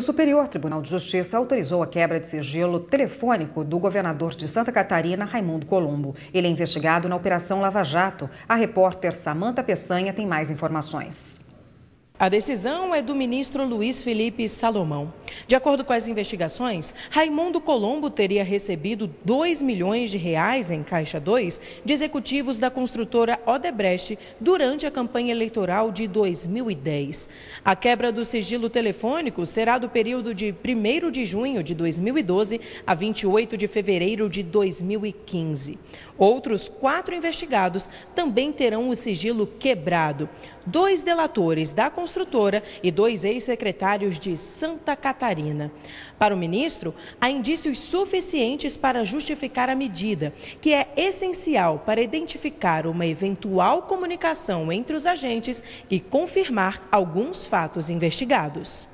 O Superior Tribunal de Justiça autorizou a quebra de sigilo telefônico do governador de Santa Catarina, Raimundo Colombo. Ele é investigado na Operação Lava Jato. A repórter Samanta Peçanha tem mais informações. A decisão é do ministro Luiz Felipe Salomão. De acordo com as investigações, Raimundo Colombo teria recebido 2 milhões de reais em Caixa 2 de executivos da construtora Odebrecht durante a campanha eleitoral de 2010. A quebra do sigilo telefônico será do período de 1 de junho de 2012 a 28 de fevereiro de 2015. Outros quatro investigados também terão o sigilo quebrado. Dois delatores da construtora construtora e dois ex-secretários de Santa Catarina. Para o ministro, há indícios suficientes para justificar a medida, que é essencial para identificar uma eventual comunicação entre os agentes e confirmar alguns fatos investigados.